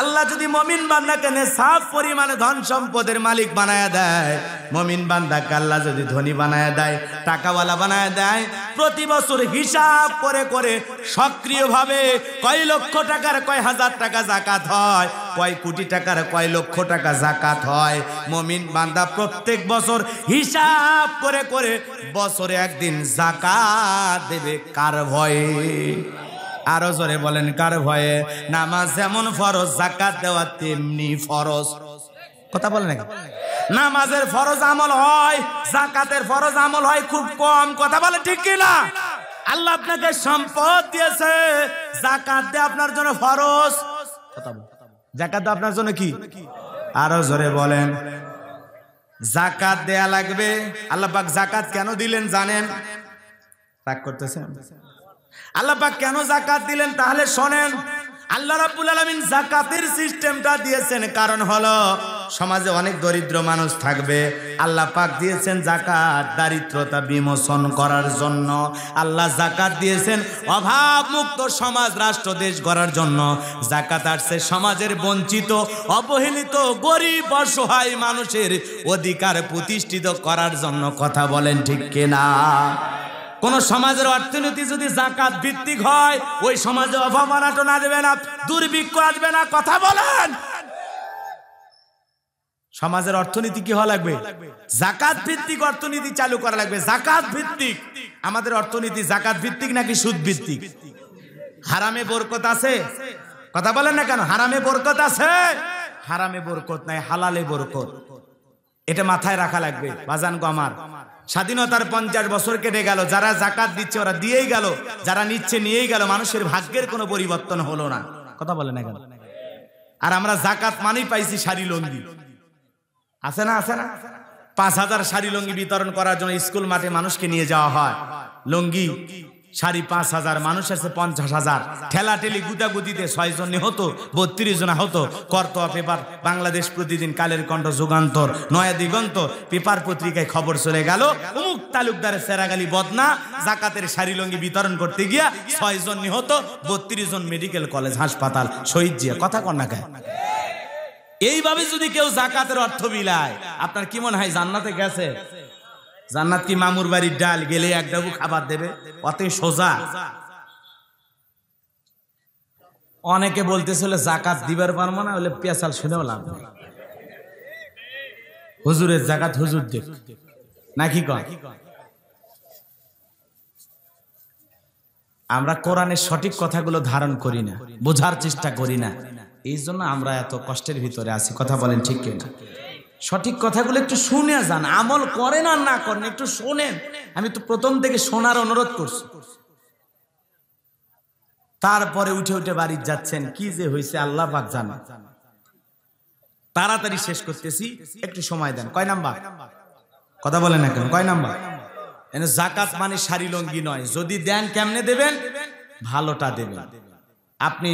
আল্লাহ যদি মমিন বান্দাকে সাফ পরিমাণে ধন সম্পদের মালিক বানায় দেয় মমিন বান্দাকে আল্লাহ যদি ধনী বানায় দেয় টাকাওয়ালা বানায় দেয় প্রতি বছর হিসাব করে করে সক্রিয়ভাবে কয় লক্ষ টাকার কয় হাজার টাকা জাকাত হয় কয় কোটি টাকার কয় লক্ষ টাকা জাকাত হয় মমিন বান্দা প্রত্যেক বছর হিসাব করে করে বছরে একদিন জাকাত দেবে কার ভয়ে আরো জোরে বলেন কার ভয়ে নামাজ যেমন ফরজ জাকাত দেওয়া তেমনি ফরজ কথা বলেন নামাজের ফরজ আমল হয় জাকাতের ফরজ আমল হয় খুব কম কথা বলে ঠিক কিনা আল্লাহ আপনাকে সম্পদ দিয়েছে জাকাত দে আপনার জন্য ফরজ কথা জাকাত আপনার জন্য কি আরো জোরে বলেন জাকাত দেয়া লাগবে আল্লাহ পাক জাকাত কেন দিলেন জানেন রাগ করতেছেন আল্লাপা কেন জাকাত দিলেন তাহলে শোনেন আল্লাহ রাবুল আলমিন জাকাতের সিস্টেমটা দিয়েছেন কারণ হল সমাজে অনেক দরিদ্র মানুষ থাকবে আল্লাহ পাক দিয়েছেন জাকাত দারিদ্রতা বিমোচন করার জন্য আল্লাহ জাকাত দিয়েছেন অভাব মুক্ত সমাজ রাষ্ট্র দেশ গড়ার জন্য জাকাত আসছে সমাজের বঞ্চিত অবহেলিত গরিব অসহায় মানুষের অধিকার প্রতিষ্ঠিত করার জন্য কথা বলেন ঠিক কেনা কোন সমাজের অর্থনীতি যদি জাকাত ভিত্তিক হয় ওই সমাজে অভাব আসবে না দুর্ভিক্ষ আসবে না কথা বলেন সমাজের অর্থনীতি কি হওয়া লাগবে জাকাত ভিত্তিক অর্থনীতি চালু করা লাগবে জাকাত ভিত্তিক আমাদের অর্থনীতি জাকাত ভিত্তিক নাকি সুদ ভিত্তিক হারামে বরকত আছে কথা বলেন না কেন হারামে বরকত আছে হারামে বরকত নাই হালালে বরকত এটা মাথায় রাখা লাগবে বাজান গো আমার স্বাধীনতার পঞ্চাশ বছর কেটে গেল যারা জাকাত দিচ্ছে ওরা দিয়েই গেল যারা নিচ্ছে নিয়েই গেল মানুষের ভাগ্যের কোনো পরিবর্তন হলো না কথা বলে না গেল আর আমরা জাকাত মানেই পাইছি শাড়ি লঙ্গি আছে না আছে না পাঁচ হাজার শাড়ি লঙ্গি বিতরণ করার জন্য স্কুল মাঠে মানুষকে নিয়ে যাওয়া হয় লঙ্গি সাড়ে পাঁচ হাজার মানুষ আছে পঞ্চাশ হাজার ঠেলা ঠেলি গুদাগুদিতে জন হতো বত্রিশ জন হতো কর্ত পেপার বাংলাদেশ প্রতিদিন কালের কণ্ঠ যুগান্তর নয়া দিগন্ত পেপার পত্রিকায় খবর চলে গেল অমুক তালুকদারে সেরাগালি বদনা জাকাতের সারিলঙ্গি বিতরণ করতে গিয়া জন নিহত বত্রিশ জন মেডিকেল কলেজ হাসপাতাল শহীদ জিয়া কথা কন্যাকায় এইভাবে যদি কেউ জাকাতের অর্থ বিলায় আপনার কি মনে হয় জান্নাতে গেছে জান্নাত কি মামুর বাড়ির ডাল গেলে এক ডাবু খাবার দেবে অত সোজা অনেকে বলতেছিল জাকাত দিবার পারবো না হলে পেঁচাল শুনেও লাভ হুজুরের জাকাত হুজুর দেখ নাকি কয় আমরা কোরআনের সঠিক কথাগুলো ধারণ করি না বোঝার চেষ্টা করি না এই জন্য আমরা এত কষ্টের ভিতরে আছি কথা বলেন ঠিক কিনা সঠিক কথাগুলো একটু শুনে যান আমল করেন আর না করেন একটু শোনেন আমি তো প্রথম থেকে শোনার অনুরোধ করছি তারপরে উঠে উঠে বাড়ি যাচ্ছেন কি যে হয়েছে আল্লাহ পাক জানা তাড়াতাড়ি শেষ করতেছি একটু সময় দেন কয় নাম্বার কথা বলেন না কেন কয় নাম্বার জাকাত মানে শাড়ি লঙ্গি নয় যদি দেন কেমনে দেবেন ভালোটা দেবেন আপনি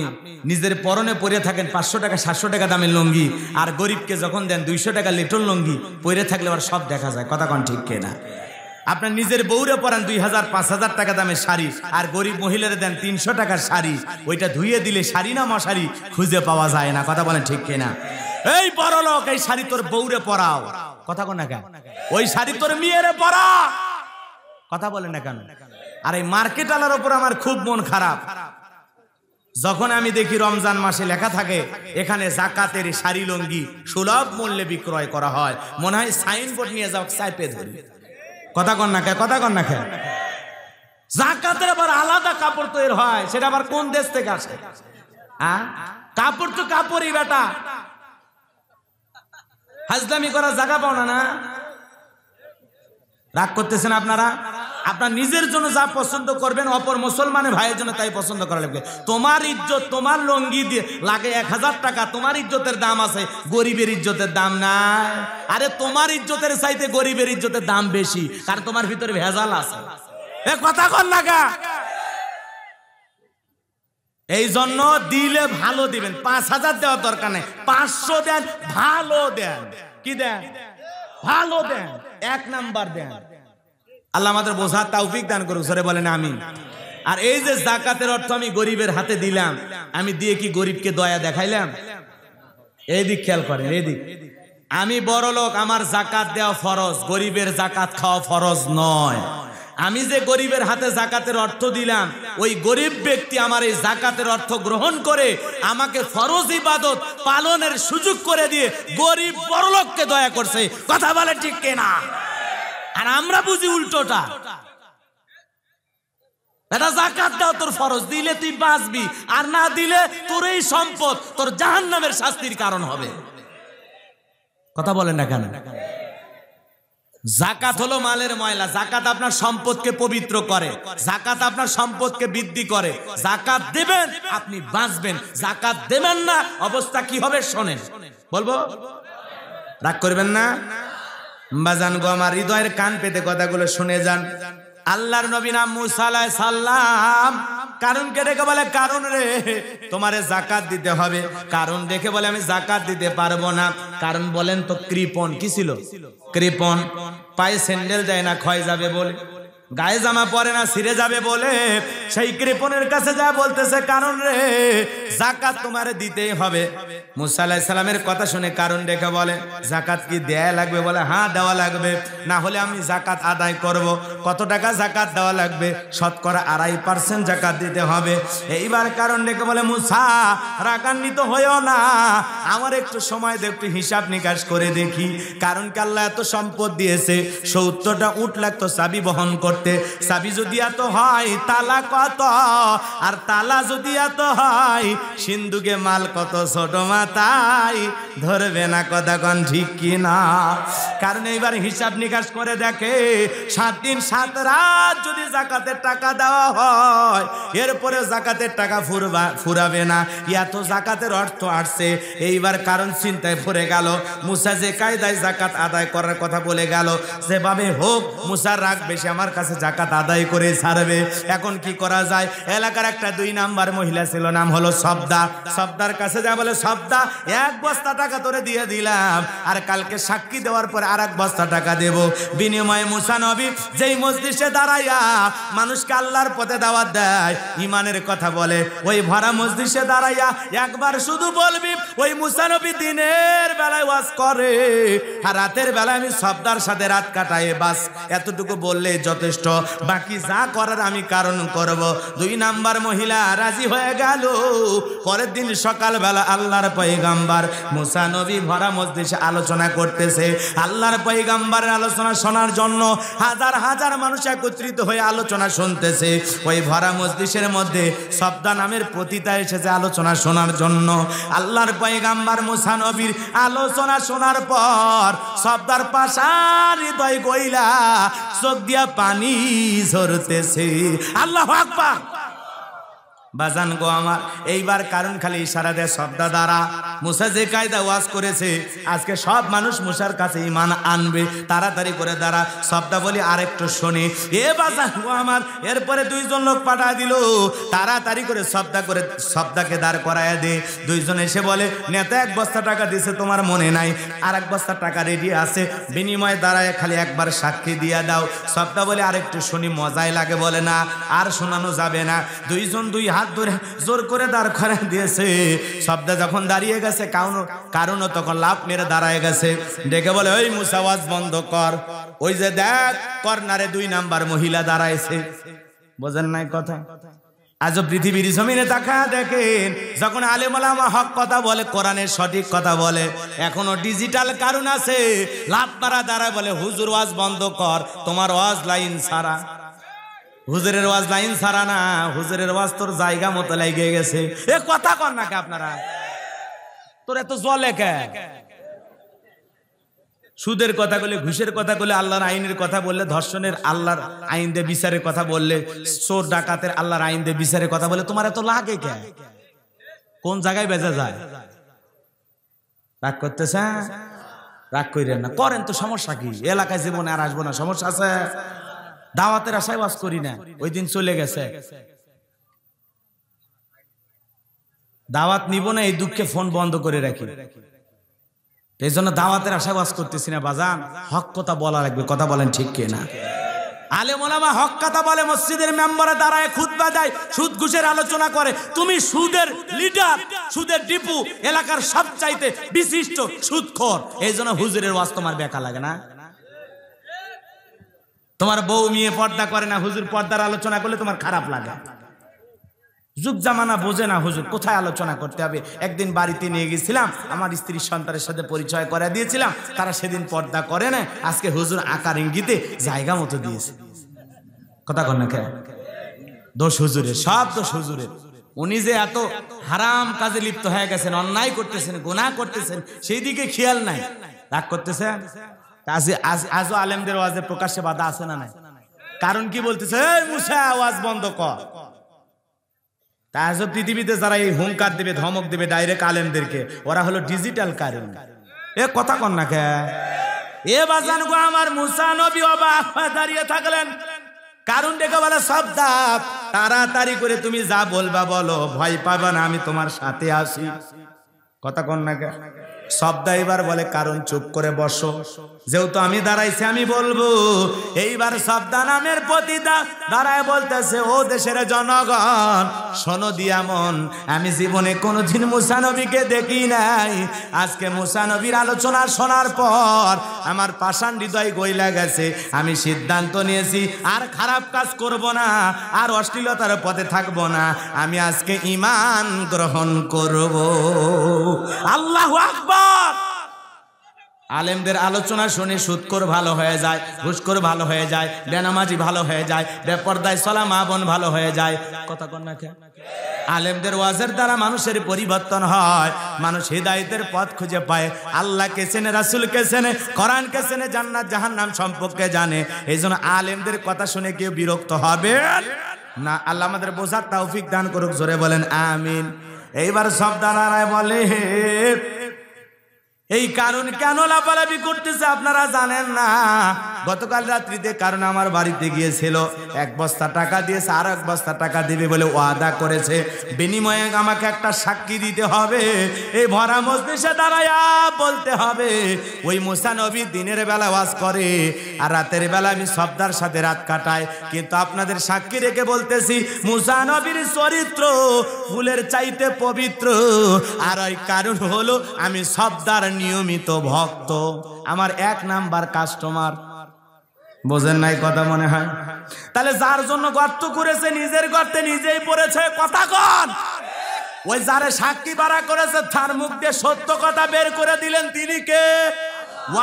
নিজের পরনে পরে থাকেন পাঁচশো টাকা সাতশো টাকা দামের লুঙ্গি আর গরিবকে যখন দেন দুইশো টাকা লিটল লুঙ্গি পরে থাকলে আবার সব দেখা যায় কথা কন ঠিক কেনা আপনার নিজের বউরে পরান দুই হাজার পাঁচ হাজার টাকা দামের শাড়ি আর গরিব মহিলারা দেন তিনশো টাকার শাড়ি ওইটা ধুয়ে দিলে শাড়ি না মশারি খুঁজে পাওয়া যায় না কথা বলেন ঠিক না এই বড় লোক এই শাড়ি তোর বউরে পরাও কথা কোন না কেন ওই শাড়ি তোর মেয়েরে পরা কথা বলেন না কেন আর এই মার্কেট আলার ওপর আমার খুব মন খারাপ যখন আমি দেখি রমজান মাসে লেখা থাকে এখানে জাকাতের শাড়ি লঙ্গি সুলভ মূল্যে বিক্রয় করা হয় মনে হয় সাইনবোর্ড নিয়ে যাও চাইপে ধরি কথা কন না খায় কথা কন না খায় জাকাতের আবার আলাদা কাপড় তৈরি হয় সেটা আবার কোন দেশ থেকে আসে কাপড় তো কাপড়ই বেটা হাজদামি করার জায়গা পাও না না রাগ করতেছেন আপনারা আপনার নিজের জন্য যা পছন্দ করবেন অপর মুসলমানের ভাইয়ের জন্য তাই পছন্দ করা লাগবে তোমার ইজ্জত তোমার লঙ্গি দিয়ে লাগে এক হাজার টাকা তোমার ইজ্জতের দাম আছে গরিবের ইজ্জতের দাম না আরে তোমার ইজ্জতের চাইতে গরিবের ইজ্জতের দাম বেশি কারণ তোমার ভিতরে ভেজাল আছে এ কথা কর লাগা এই জন্য দিলে ভালো দিবেন পাঁচ হাজার দেওয়ার দরকার নেই পাঁচশো দেন ভালো দেন কি দেন ভালো দেন এক নাম্বার দেন আল্লাহ আমাদের বোঝা তাওফিক দান করুক সরে বলেন আমি আর এই যে জাকাতের অর্থ আমি গরিবের হাতে দিলাম আমি দিয়ে কি গরিবকে দয়া দেখাইলাম এই দিক খেয়াল করেন এই দিক আমি বড় লোক আমার জাকাত দেওয়া ফরজ গরিবের জাকাত খাওয়া ফরজ নয় আমি যে গরিবের হাতে জাকাতের অর্থ দিলাম ওই গরিব ব্যক্তি আমার এই জাকাতের অর্থ গ্রহণ করে আমাকে ফরজ ইবাদত পালনের সুযোগ করে দিয়ে গরিব বড় লোককে দয়া করছে কথা বলে ঠিক কেনা আর আমরা বুঝি উল্টোটা এটা জাকাত দাও তোর ফরজ দিলে তুই বাঁচবি আর না দিলে তোর এই সম্পদ তোর জাহান নামের শাস্তির কারণ হবে কথা বলেন না কেন জাকাত হলো মালের ময়লা জাকাত আপনার সম্পদকে পবিত্র করে জাকাত আপনার সম্পদকে বৃদ্ধি করে জাকাত দেবেন আপনি বাঁচবেন জাকাত দেবেন না অবস্থা কি হবে শোনেন বলবো রাগ করবেন না বাজান গো আমার হৃদয়ের কান পেতে কথাগুলো শুনে যান আল্লাহর নবী নাম মুসালায় সাল্লাম কারণ কে রেখে বলে কারণ রে তোমারে জাকাত দিতে হবে কারণ দেখে বলে আমি জাকাত দিতে পারবো না কারণ বলেন তো কৃপন কি ছিল কৃপন পায়ে স্যান্ডেল যায় না ক্ষয় যাবে বলে গায়ে জামা পরে না সিরে যাবে বলে সেই কৃপনের কাছে যা বলতেছে কারণ রে জাকাত তোমার দিতেই হবে মুসাল্লাহ সালামের কথা শুনে কারণ রেখে বলে জাকাত কি দেয়া লাগবে বলে হ্যাঁ দেওয়া লাগবে না হলে আমি জাকাত আদায় করব। কত টাকা জাকাত দেওয়া লাগবে শতকরা আড়াই পার্সেন্ট জাকাত দিতে হবে এইবার কারণ রেখে বলে মুসা রাগান্বিত হয়েও না আমার একটু সময় দিয়ে একটু হিসাব নিকাশ করে দেখি কারণ কাল্লা এত সম্পদ দিয়েছে সত্তরটা উঠ লাগতো চাবি বহন কর করতে সাবি যদি এত হয় তালা কত আর তালা যদি এত হয় সিন্ধুকে মাল কত ছোট মাথায় ধরবে না কদাগণ ঠিক কিনা কারণ এইবার হিসাব নিকাশ করে দেখে সাত দিন সাত রাত যদি জাকাতের টাকা দেওয়া হয় এরপরে জাকাতের টাকা ফুরবা ফুরাবে না এত জাকাতের অর্থ আসছে এইবার কারণ চিন্তায় ফুরে গেল মুসা যে কায়দায় জাকাত আদায় করার কথা বলে গেল যেভাবে হোক মুসার রাগ বেশি আমার কাছে কাছে জাকাত আদায় করে ছাড়বে এখন কি করা যায় এলাকার একটা দুই নাম্বার মহিলা ছিল নাম হলো সবদা সবদার কাছে যা বলে সবদা এক বস্তা টাকা তোরে দিয়ে দিলাম আর কালকে সাক্ষী দেওয়ার পর আর এক বস্তা টাকা দেব বিনিময়ে মুসানবী যেই মসজিষে দাঁড়াইয়া মানুষকে আল্লাহর পথে দাওয়াত দেয় ইমানের কথা বলে ওই ভরা মসজিষে দাঁড়াইয়া একবার শুধু বলবি ওই মুসানবী দিনের বেলায় ওয়াজ করে আর রাতের বেলায় আমি সবদার সাথে রাত কাটাই বাস এতটুকু বললে যথেষ্ট যথেষ্ট বাকি যা করার আমি কারণ করব দুই নাম্বার মহিলা রাজি হয়ে গেল পরের দিন সকালবেলা আল্লাহর পৈগাম্বার মুসা নবী ভরা মসজিদে আলোচনা করতেছে আল্লাহর পৈগাম্বারের আলোচনা শোনার জন্য হাজার হাজার মানুষ একত্রিত হয়ে আলোচনা শুনতেছে ওই ভরা মসজিদের মধ্যে সবদা নামের পতিতা এসেছে আলোচনা শোনার জন্য আল্লাহর পৈগাম্বার মুসা নবীর আলোচনা শোনার পর সবদার পাশার হৃদয় গইলা চোখ দিয়া পানি ঝরতেছে আল্লাহ আকবার বাজান গো আমার এইবার কারণ খালি ইশারা দেয় শব্দা দ্বারা মুসা যে কায়দা ওয়াজ করেছে আজকে সব মানুষ মুসার কাছে ইমান আনবে তাড়াতাড়ি করে দ্বারা শব্দা বলি আরেকটু শোনে এ বাজান গো আমার এরপরে দুইজন লোক পাঠা দিল তাড়াতাড়ি করে শব্দা করে শব্দাকে দাঁড় করায় দে দুইজন এসে বলে নেতা এক বস্তা টাকা দিছে তোমার মনে নাই আর এক বস্তা টাকা রেডি আছে বিনিময় দ্বারায় খালি একবার সাক্ষী দিয়া দাও শব্দা বলে আরেকটু শুনি মজায় লাগে বলে না আর শোনানো যাবে না দুইজন দুই হাত হাত ধরে জোর করে দাঁড় করে দিয়েছে শব্দ যখন দাঁড়িয়ে গেছে কারণ কারণও তখন লাভ মেরে দাঁড়ায় গেছে ডেকে বলে ওই মুসাওয়াজ বন্ধ কর ওই যে দেখ কর্নারে দুই নাম্বার মহিলা দাঁড়ায়ছে বোঝেন নাই কথা আজ পৃথিবীর জমিনে তাকা দেখেন যখন আলেমালামা হক কথা বলে কোরআনের সঠিক কথা বলে এখনো ডিজিটাল কারণ আছে লাভ মারা দাঁড়ায় বলে হুজুর ওয়াজ বন্ধ কর তোমার ওয়াজ লাইন সারা হুজুরের ওয়াজ লাইন ছাড়া না হুজুরের ওয়াজ তোর জায়গা মতো লাগে গেছে এ কথা কর না কে আপনারা তোর এত জলে কে সুদের কথা বলে ঘুষের কথা বলে আল্লাহর আইনের কথা বললে ধর্ষণের আল্লাহর আইন দিয়ে বিচারের কথা বললে চোর ডাকাতের আল্লাহর আইন দিয়ে বিচারের কথা বলে তোমার এত লাগে কে কোন জায়গায় বেজা যায় রাগ করতেছে রাগ করেন না করেন তো সমস্যা কি এলাকায় জীবনে আর আসবো না সমস্যা আছে দাওয়াতের আশায় বাস করি না ওই দিন চলে গেছে দাওয়াত নিব না এই দুঃখে ফোন বন্ধ করে রাখি এই জন্য দাওয়াতের আশায় বাস করতেছি না বাজান হক কথা বলা লাগবে কথা বলেন ঠিক কে না আলে হক কথা বলে মসজিদের সুদ ঘুষের আলোচনা করে তুমি সুদের সুদের ডিপু এলাকার সবচাইতে বিশিষ্ট সুদখর এই জন্য হুজুরের ওয়াজ তোমার বেকা লাগে না তোমার বউ মেয়ে পর্দা করে না হুজুর পর্দার আলোচনা করলে তোমার খারাপ লাগে যুগ জামানা বোঝে না হুজুর কোথায় আলোচনা করতে হবে একদিন বাড়িতে নিয়ে গেছিলাম আমার স্ত্রীর সন্তানের সাথে পরিচয় করে দিয়েছিলাম তারা সেদিন পর্দা করে না আজকে হুজুর আকার ইঙ্গিতে জায়গা মতো দিয়েছে কথা কর না দোষ হুজুরের সব দোষ হুজুরের উনি যে এত হারাম কাজে লিপ্ত হয়ে গেছেন অন্যায় করতেছেন গোনা করতেছেন সেই দিকে খেয়াল নাই রাগ করতেছেন আজ আজও আলেমদের ওয়াজে প্রকাশ্যে বাধা আছে না নাই কারণ কি বলতেছে মুসা ওয়াজ বন্ধ কর তা আজও পৃথিবীতে যারা এই হুঙ্কার দিবে ধমক দিবে ডাইরেক্ট আলেমদেরকে ওরা হলো ডিজিটাল কারণ এ কথা কন না কে এ বাজান গো আমার মুসা নবী অবাক দাঁড়িয়ে থাকলেন কারণ ডেকে বলে সব দাপ তাড়াতাড়ি করে তুমি যা বলবা বলো ভয় পাবা না আমি তোমার সাথে আসি কথা কন না কে সবদাইবার এবার বলে কারণ চুপ করে বসো যেহেতু আমি দাঁড়াইছি আমি বলবো এইবার সবদা নামের পতিতা দাঁড়ায় বলতেছে ও দেশের জনগণ শোনো দিয়ামন আমি জীবনে কোনোদিন মুসানবীকে দেখি নাই আজকে মুসানবীর আলোচনা শোনার পর আমার পাষাণ হৃদয় গইলা গেছে আমি সিদ্ধান্ত নিয়েছি আর খারাপ কাজ করব না আর অশ্লীলতার পথে থাকব না আমি আজকে ইমান গ্রহণ করব আল্লাহ আকবর আলেমদের আলোচনা শুনে সুৎকর ভালো হয়ে যায় ঘুষকর ভালো হয়ে যায় বেনামাজি ভালো হয়ে যায় বেপর্দায় সলা মা বোন ভালো হয়ে যায় কথা কন্যা আলেমদের ওয়াজের দ্বারা মানুষের পরিবর্তন হয় মানুষ হৃদায়তের পথ খুঁজে পায় আল্লাহ কে সেনে আল্লাহকে চেনে রাসুলকে চেনে কোরআনকে চেনে জান্নাত নাম সম্পর্কে জানে এই জন্য আলেমদের কথা শুনে কেউ বিরক্ত হবে না আল্লাহ আমাদের বোঝার তৌফিক দান করুক জোরে বলেন আমিন এইবার সব দাঁড়ায় বলে এই কারণ কেন লাফালাফি করতেছে আপনারা জানেন না গতকাল রাত্রিতে কারণ আমার বাড়িতে গিয়েছিল এক বস্তা টাকা দিয়েছে আর এক বস্তা টাকা দেবে বলে ওয়াদা করেছে বিনিময়ে আমাকে একটা সাক্ষী দিতে হবে এই ভরা মজলিসে দাঁড়াইয়া বলতে হবে ওই নবী দিনের বেলা ওয়াজ করে আর রাতের বেলা আমি সবদার সাথে রাত কাটাই কিন্তু আপনাদের সাক্ষী রেখে বলতেছি মুসানবীর চরিত্র ফুলের চাইতে পবিত্র আর ওই কারণ হলো আমি সবদার নিয়মিত ভক্ত আমার এক নাম্বার কাস্টমার বোঝেন নাই কথা মনে হয় তাহলে যার জন্য গর্ত করেছে নিজের গর্তে নিজেই পড়েছে কথা কন ওই যারে সাক্ষী বাড়া করেছে তার মুখ দিয়ে সত্য কথা বের করে দিলেন তিনি কে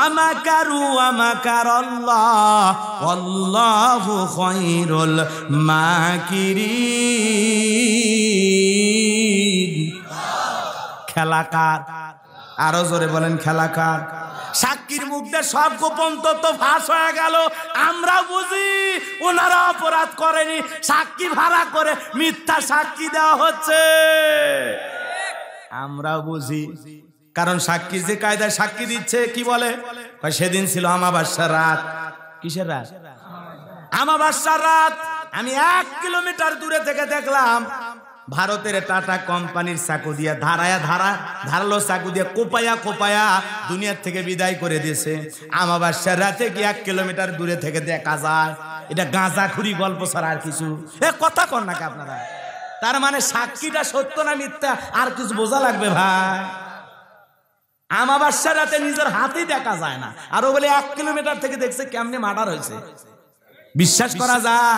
আল্লাহ খেলাকার আরো জোরে বলেন খেলা কার সাক্ষীর মুখে সব গোপন তত্ত্ব ফাঁস হয়ে গেল আমরা বুঝি ওনারা অপরাধ করেনি সাক্ষী ভাড়া করে মিথ্যা সাক্ষী দেওয়া হচ্ছে আমরা বুঝি কারণ সাক্ষী যে কায়দায় সাক্ষী দিচ্ছে কি বলে সেদিন ছিল আমাবাসার রাত কিসের রাত আমাবাসার রাত আমি এক কিলোমিটার দূরে থেকে দেখলাম ভারতের টাটা কোম্পানির চাকু দিয়া ধারায়া ধারা ধারালো চাকু দিয়া কোপায়া কোপায়া দুনিয়ার থেকে বিদায় করে দিয়েছে আমাবাসার রাতে কি এক কিলোমিটার দূরে থেকে দেখা যায় এটা গাঁজা খুরি গল্প ছাড়া আর কিছু এ কথা কর নাকি আপনারা তার মানে সাক্ষীটা সত্য না মিথ্যা আর কিছু বোঝা লাগবে ভাই আমাবাসার রাতে নিজের হাতে দেখা যায় না আরো বলে এক কিলোমিটার থেকে দেখছে কেমনে মার্ডার হয়েছে বিশ্বাস করা যায়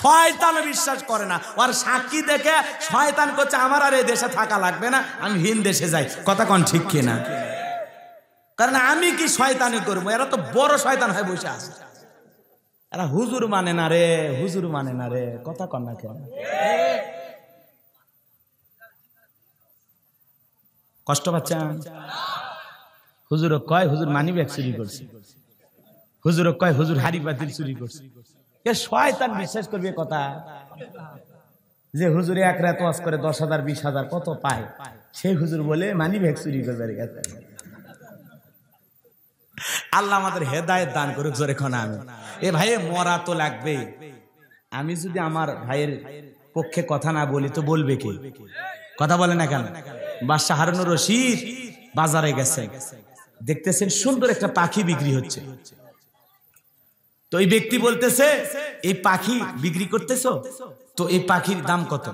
শয়তান বিশ্বাস করে না ওর সাক্ষী দেখে শয়তান করছে আমার আর এই দেশে থাকা লাগবে না আমি হিন দেশে যাই কথা কন ঠিক কিনা কারণ আমি কি শয়তানি করবো এরা তো বড় শয়তান হয়ে বসে আছে এরা হুজুর মানে না রে হুজুর মানে না রে কথা কন না কেন কষ্ট পাচ্ছেন হুজুর কয় হুজুর মানি ব্যাগ চুরি করছে হুজুর কয় হুজুর হারি বাতিল চুরি করছে শয়তান বিশ্বাস করবে কথা যে হুজুরে এক রাত ওয়াজ করে দশ হাজার বিশ হাজার কত পায় সেই হুজুর বলে মানি ভ্যাক চুরি করে গেছে আল্লাহ আমাদের হেদায়ত দান করুক জোরে খন আমি এ ভাইয়ে মরা তো লাগবে আমি যদি আমার ভাইয়ের পক্ষে কথা না বলি তো বলবে কি কথা বলে না কেন বাদশাহ হারুন রশিদ বাজারে গেছে দেখতেছেন সুন্দর একটা পাখি বিক্রি হচ্ছে তো এই ব্যক্তি বলতেছে এই পাখি বিক্রি করতেছ তো এই পাখির দাম কত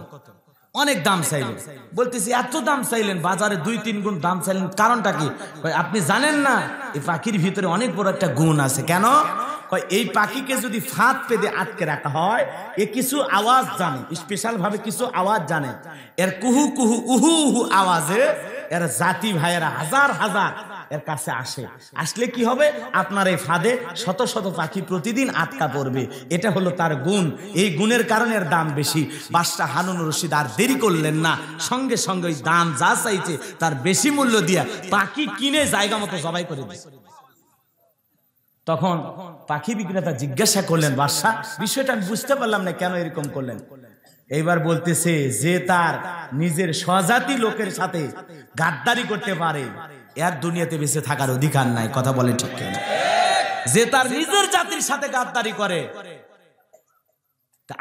অনেক দাম চাইলেন বলতেছি এত দাম চাইলেন বাজারে দুই তিন গুণ দাম চাইলেন কারণটা কি আপনি জানেন না এই পাখির ভিতরে অনেক বড় একটা গুণ আছে কেন এই পাখিকে যদি ফাঁদ পেদে আটকে রাখা হয় এ কিছু আওয়াজ জানে স্পেশাল ভাবে কিছু আওয়াজ জানে এর কুহু কুহু উহু উহু আওয়াজে এর জাতি ভাইয়েরা হাজার হাজার এর কাছে আসে আসলে কি হবে আপনার এই ফাঁদে শত শত পাখি প্রতিদিন আটকা পড়বে এটা হলো তার গুণ এই গুণের কারণে দাম বেশি বাসটা হানুন রশিদ আর দেরি করলেন না সঙ্গে সঙ্গে দাম যা চাইছে তার বেশি মূল্য দিয়া পাখি কিনে জায়গা মতো জবাই করে দিয়েছে তখন পাখি বিক্রেতা জিজ্ঞাসা করলেন বাদশাহ বিষয়টা বুঝতে পারলাম না কেন এরকম করলেন এইবার বলতেছে যে তার নিজের স্বজাতি লোকের সাথে গাদ্দারি করতে পারে এর দুনিয়াতে বেঁচে থাকার অধিকার নাই কথা বলে ঠিক কিনা যে তার নিজের জাতির সাথে গাদ্দারি করে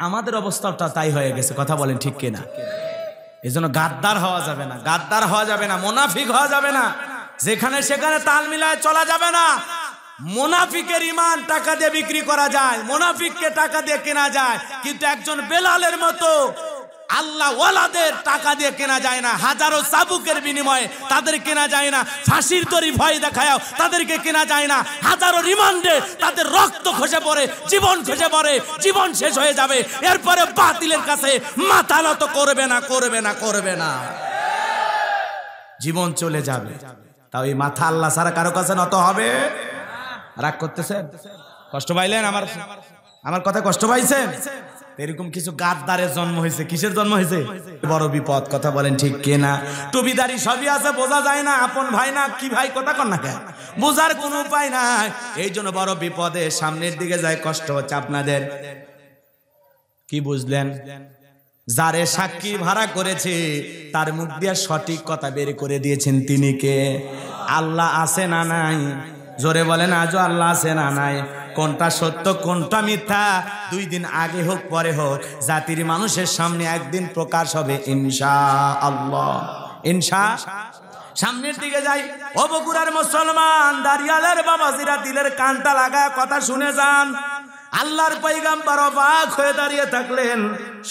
আমাদের অবস্থাটা তাই হয়ে গেছে কথা বলেন ঠিক কিনা এই জন্য গাদ্দার হওয়া যাবে না গাদ্দার হওয়া যাবে না মোনাফিক হওয়া যাবে না যেখানে সেখানে তাল মিলায় চলা যাবে না মোনাফিকের ইমান টাকা দিয়ে বিক্রি করা যায় মোনাফিককে টাকা দিয়ে কেনা যায় কিন্তু একজন বেলালের মতো আল্লাহ ওয়ালাদের টাকা দিয়ে কেনা যায় না হাজারো চাবুকের বিনিময়ে তাদের কেনা যায় না ফাঁসির তরি ভয় দেখায় তাদেরকে কেনা যায় না হাজারো রিমান্ডে তাদের রক্ত খসে পড়ে জীবন খসে পড়ে জীবন শেষ হয়ে যাবে এরপরে বাতিলের কাছে মাথা নত করবে না করবে না করবে না জীবন চলে যাবে তাও এই মাথা আল্লাহ সারা কারো কাছে নত হবে রাগ করতেছেন কষ্ট পাইলেন আমার আমার কথা কষ্ট পাইছেন এরকম কিছু গাদ্দারের জন্ম হয়েছে কিসের জন্ম হয়েছে বড় বিপদ কথা বলেন ঠিক কে না টুবিদারি সবই আছে বোঝা যায় না আপন ভাই না কি ভাই কথা কর না কেন বোঝার কোনো উপায় নাই এই জন্য বড় বিপদে সামনের দিকে যায় কষ্ট হচ্ছে আপনাদের কি বুঝলেন যারে সাক্ষী ভাড়া করেছে তার মুখ দিয়ে সঠিক কথা বের করে দিয়েছেন তিনি কে আল্লাহ আছে না নাই জোরে বলেন আজও আল্লাহ আছে না নাই কোনটা সত্য কোনটা মিথ্যা দুই দিন আগে হোক পরে হোক জাতির মানুষের সামনে একদিন প্রকাশ হবে ইনশা আল্লাহ ইনশা সামনের দিকে যাই ও বকুরার মুসলমান বাবা জিরা দিলের কানটা লাগা কথা শুনে যান আল্লাহর পৈগাম্বার অবাক হয়ে দাঁড়িয়ে থাকলেন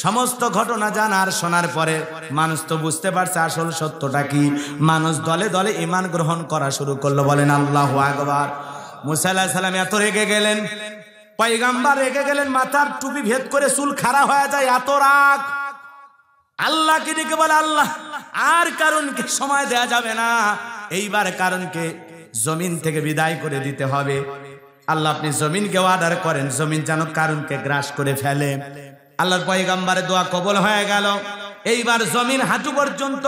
সমস্ত ঘটনা জানার শোনার পরে মানুষ তো বুঝতে পারছে আসল সত্যটা কি মানুষ দলে দলে ইমান গ্রহণ করা শুরু করলো বলেন আল্লাহ আকবার মুসাল্লাহ সাল্লাম এত রেগে গেলেন পয়গাম্বার রেগে গেলেন মাথার টুপি ভেদ করে চুল খাড়া হয়ে যায় এত রাগ আল্লাহকে ডেকে বলে আল্লাহ আর কারণকে সময় দেয়া যাবে না এইবার কারণকে জমিন থেকে বিদায় করে দিতে হবে আল্লাহ আপনি জমিনকে অর্ডার করেন জমিন যেন কারণকে গ্রাস করে ফেলে আল্লাহর পয়গাম্বারে দোয়া কবল হয়ে গেল এইবার জমিন হাঁটু পর্যন্ত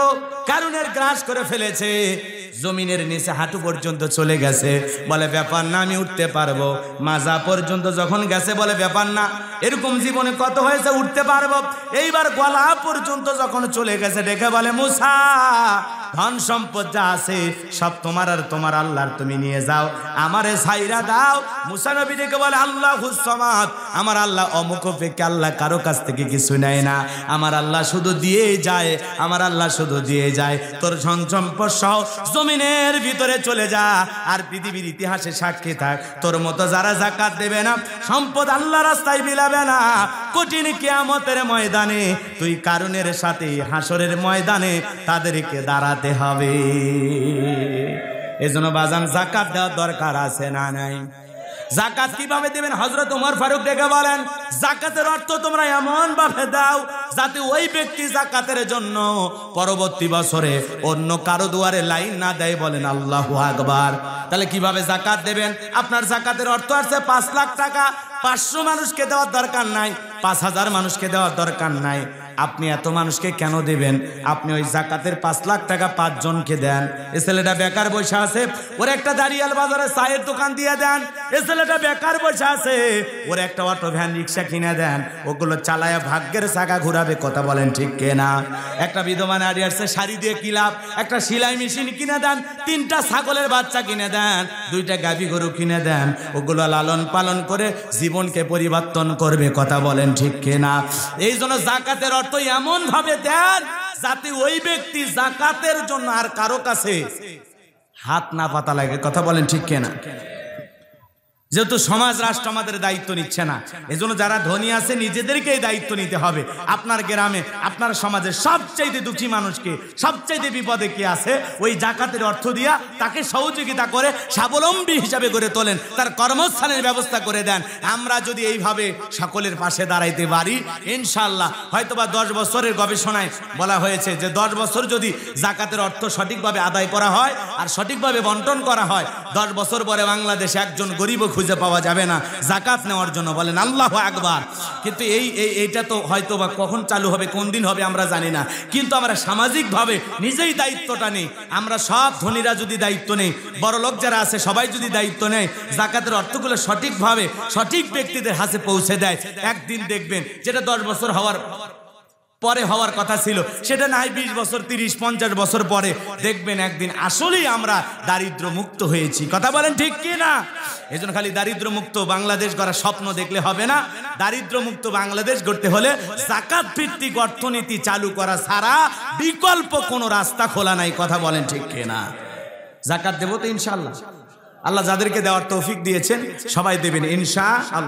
কারণের গ্রাস করে ফেলেছে জমিনের নিচে হাঁটু পর্যন্ত চলে গেছে বলে ব্যাপার না আমি উঠতে পারবো মাজা পর্যন্ত যখন গেছে বলে ব্যাপার না এরকম জীবনে কত হয়েছে উঠতে পারবো এইবার গলা পর্যন্ত যখন চলে গেছে ডেকে বলে মুসা ধন সম্পদ যা আছে সব তোমার আর তোমার আল্লাহর তুমি নিয়ে যাও আমারে সাইরা দাও মুসা নবী ডেকে বলে আল্লাহ হুসমাত আমার আল্লাহ অমুক অপেক্ষা আল্লাহ কারো কাছ থেকে কিছু নেয় না আমার আল্লাহ শুধু দিয়ে যায় আমার আল্লাহ শুধু দিয়ে যায় তোর ধন সম্পদ সহ জমি জমিনের ভিতরে চলে যা আর পৃথিবীর ইতিহাসে সাক্ষী থাক তোর মতো যারা জাকাত দেবে না সম্পদ আল্লাহ রাস্তায় বিলাবে না কঠিন কেয়ামতের ময়দানে তুই কারণের সাথে হাসরের ময়দানে তাদেরকে দাঁড়াতে হবে এজন্য বাজান জাকাত দেওয়ার দরকার আছে না নাই জাকাত কিভাবে দেবেন হজরত উমর ফারুক ডেকে বলেন জাকাতের অর্থ তোমরা এমন ভাবে দাও যাতে ওই ব্যক্তি জাকাতের জন্য পরবর্তী বছরে অন্য কারো দুয়ারে লাইন না দেয় বলেন আল্লাহ আকবার তাহলে কিভাবে জাকাত দেবেন আপনার জাকাতের অর্থ আছে পাঁচ লাখ টাকা পাঁচশো মানুষকে দেওয়ার দরকার নাই পাঁচ হাজার মানুষকে দেওয়ার দরকার নাই আপনি এত মানুষকে কেন দেবেন আপনি ওই জাকাতের পাঁচ লাখ টাকা পাঁচজনকে দেন এ ছেলেটা বেকার বসে আছে ওর একটা দাঁড়িয়াল বাজারে চায়ের দোকান দিয়ে দেন এ ছেলেটা বেকার বসে আছে ওর একটা অটো ভ্যান রিক্সা কিনে দেন ওগুলো চালায় ভাগ্যের চাকা ঘুরাবে কথা বলেন ঠিক কেনা একটা বিধবা নারী আসছে শাড়ি দিয়ে কিলাপ একটা সেলাই মেশিন কিনে দেন তিনটা ছাগলের বাচ্চা কিনে দেন দুইটা গাভী গরু কিনে দেন ওগুলো লালন পালন করে জীবনকে পরিবর্তন করবে কথা বলেন ঠিক কেনা এই জন্য জাকাতের অর্থ জাকাত এমন ভাবে দেন যাতে ওই ব্যক্তি জাকাতের জন্য আর কারো কাছে হাত না পাতা লাগে কথা বলেন ঠিক কেনা যেহেতু সমাজ রাষ্ট্র আমাদের দায়িত্ব নিচ্ছে না এজন্য যারা ধনী আছে নিজেদেরকে দায়িত্ব নিতে হবে আপনার গ্রামে আপনার সমাজে সবচাইতে দুঃখী মানুষকে সবচাইতে বিপদে কে আছে ওই জাকাতের অর্থ দিয়া তাকে সহযোগিতা করে স্বাবলম্বী হিসাবে গড়ে তোলেন তার কর্মস্থানের ব্যবস্থা করে দেন আমরা যদি এইভাবে সকলের পাশে দাঁড়াইতে পারি ইনশাল্লাহ হয়তোবা দশ বছরের গবেষণায় বলা হয়েছে যে দশ বছর যদি জাকাতের অর্থ সঠিকভাবে আদায় করা হয় আর সঠিকভাবে বন্টন করা হয় দশ বছর পরে বাংলাদেশে একজন গরিব খুঁজে পাওয়া যাবে না জাকাত নেওয়ার জন্য বলেন আল্লাহ একবার কিন্তু এই এইটা তো হয়তো বা কখন চালু হবে কোন দিন হবে আমরা জানি না কিন্তু আমরা সামাজিকভাবে নিজেই দায়িত্বটা নেই আমরা সব ধনীরা যদি দায়িত্ব নেই বড় লোক যারা আছে সবাই যদি দায়িত্ব নেয় জাকাতের অর্থগুলো সঠিকভাবে সঠিক ব্যক্তিদের হাতে পৌঁছে দেয় একদিন দেখবেন যেটা দশ বছর হওয়ার পরে হওয়ার কথা ছিল সেটা নাই বিশ বছর তিরিশ পঞ্চাশ বছর পরে দেখবেন একদিন আসলেই আমরা দারিদ্র মুক্ত হয়েছি কথা বলেন ঠিক কি না জন্য খালি দারিদ্র মুক্ত বাংলাদেশ গড়ার স্বপ্ন দেখলে হবে না দারিদ্র মুক্ত বাংলাদেশ গড়তে হলে জাকাত ভিত্তিক অর্থনীতি চালু করা ছাড়া বিকল্প কোনো রাস্তা খোলা নাই কথা বলেন ঠিক কি না জাকাত দেবো তো ইনশাল্লাহ আল্লাহ যাদেরকে দেওয়ার তৌফিক দিয়েছেন সবাই দেবেন ইনশা আল্লাহ